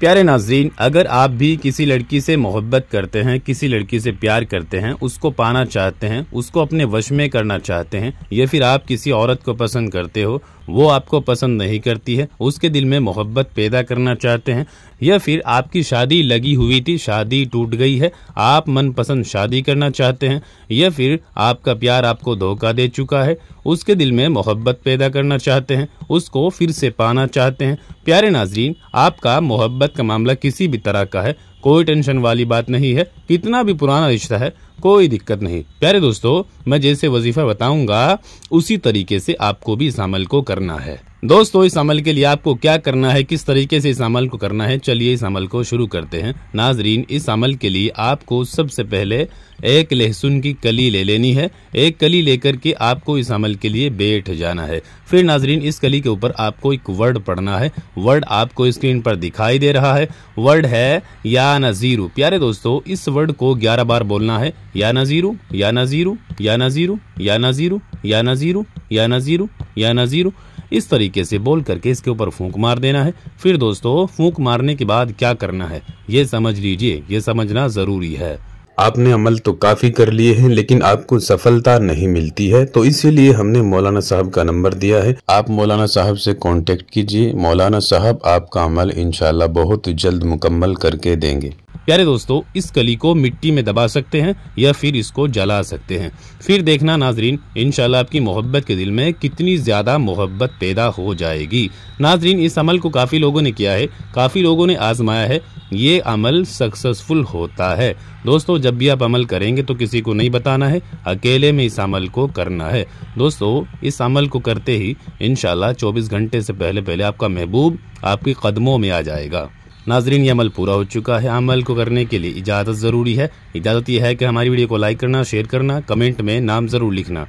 प्यारे नाजरीन अगर आप भी किसी लड़की से मोहब्बत करते हैं किसी लड़की से प्यार करते हैं उसको पाना चाहते हैं उसको अपने वश में करना चाहते हैं या फिर आप किसी औरत को पसंद करते हो वो आपको पसंद नहीं करती है उसके दिल में मोहब्बत पैदा करना चाहते हैं या फिर आपकी शादी लगी हुई थी शादी टूट गई है आप मनपसंद शादी करना चाहते हैं या फिर आपका प्यार आपको धोखा दे चुका है उसके दिल में मोहब्बत पैदा करना चाहते हैं उसको फिर से पाना चाहते हैं प्यारे नाजरीन आपका मोहब्बत का मामला किसी भी तरह का है कोई टेंशन वाली बात नहीं है कितना भी पुराना रिश्ता है कोई दिक्कत नहीं प्यारे दोस्तों मैं जैसे वजीफा बताऊंगा उसी तरीके से आपको भी इस अमल को करना है दोस्तों इस अमल के लिए आपको क्या करना है किस तरीके से इस अमल को करना है चलिए इस अमल को शुरू करते हैं नाजरीन इस अमल के लिए आपको सबसे पहले एक लहसुन की कली ले लेनी है एक कली लेकर के आपको इस अमल के लिए बैठ जाना है फिर नाजरीन इस कली के ऊपर आपको एक वर्ड पढ़ना है वर्ड आपको स्क्रीन पर दिखाई दे रहा है वर्ड है या या नजीरु प्यारे दोस्तों इस वर्ड को ग्यारह बार बोलना है या नजीरु या नजीरु या नजीरु या नजीरु या नजीरु या नजीरु या नजीरु इस तरीके से बोल करके इसके ऊपर फूंक मार देना है फिर दोस्तों फूंक मारने के बाद क्या करना है ये समझ लीजिए ये समझना ज़रूरी है आपने अमल तो काफ़ी कर लिए हैं लेकिन आपको सफलता नहीं मिलती है तो इसीलिए हमने मौलाना साहब का नंबर दिया है आप मौलाना साहब से कांटेक्ट कीजिए मौलाना साहब आपका अमल इनशाला बहुत जल्द मुकम्मल करके देंगे प्यारे दोस्तों इस कली को मिट्टी में दबा सकते हैं या फिर इसको जला सकते हैं फिर देखना नाजरीन इन आपकी मोहब्बत के दिल में कितनी ज़्यादा मोहब्बत पैदा हो जाएगी नाजरीन इस अमल को काफ़ी लोगों ने किया है काफ़ी लोगों ने आजमाया है ये अमल सक्सेसफुल होता है दोस्तों जब भी आप अमल करेंगे तो किसी को नहीं बताना है अकेले में इस अमल को करना है दोस्तों इस अमल को करते ही इनशाला 24 घंटे से पहले पहले आपका महबूब आपके कदमों में आ जाएगा नाजरीन ये अमल पूरा हो चुका है अमल को करने के लिए इजाज़त ज़रूरी है इजाज़त यह है कि हमारी वीडियो को लाइक करना शेयर करना कमेंट में नाम ज़रूर लिखना